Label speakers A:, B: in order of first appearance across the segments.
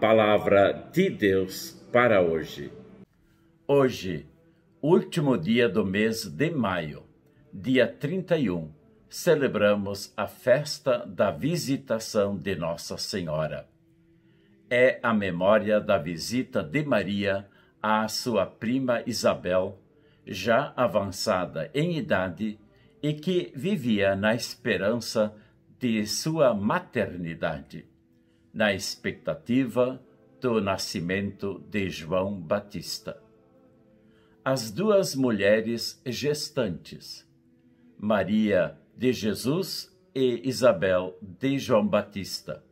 A: palavra de Deus para hoje. Hoje, último dia do mês de maio, dia 31, celebramos a festa da visitação de Nossa Senhora. É a memória da visita de Maria à sua prima Isabel, já avançada em idade e que vivia na esperança de sua maternidade na expectativa do nascimento de João Batista. As duas mulheres gestantes, Maria de Jesus e Isabel de João Batista,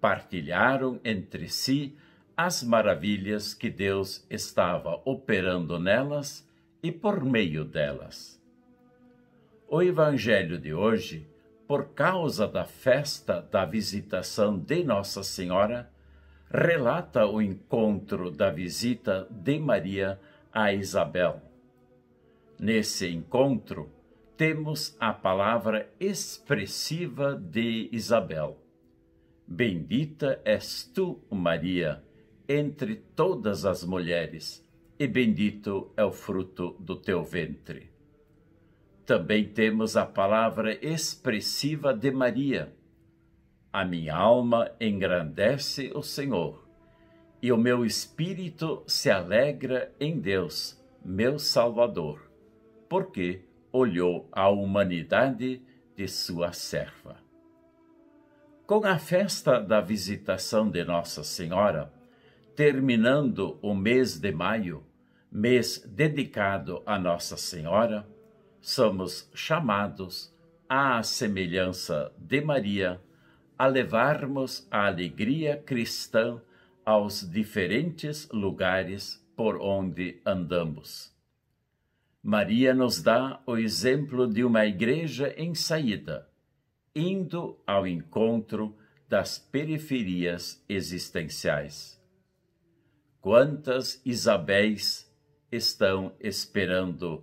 A: partilharam entre si as maravilhas que Deus estava operando nelas e por meio delas. O Evangelho de hoje por causa da festa da visitação de Nossa Senhora, relata o encontro da visita de Maria a Isabel. Nesse encontro, temos a palavra expressiva de Isabel. Bendita és tu, Maria, entre todas as mulheres, e bendito é o fruto do teu ventre também temos a palavra expressiva de Maria. A minha alma engrandece o Senhor, e o meu espírito se alegra em Deus, meu Salvador, porque olhou a humanidade de sua serva. Com a festa da visitação de Nossa Senhora, terminando o mês de maio, mês dedicado a Nossa Senhora, somos chamados à semelhança de Maria a levarmos a alegria cristã aos diferentes lugares por onde andamos. Maria nos dá o exemplo de uma igreja em saída, indo ao encontro das periferias existenciais. Quantas Isabéis estão esperando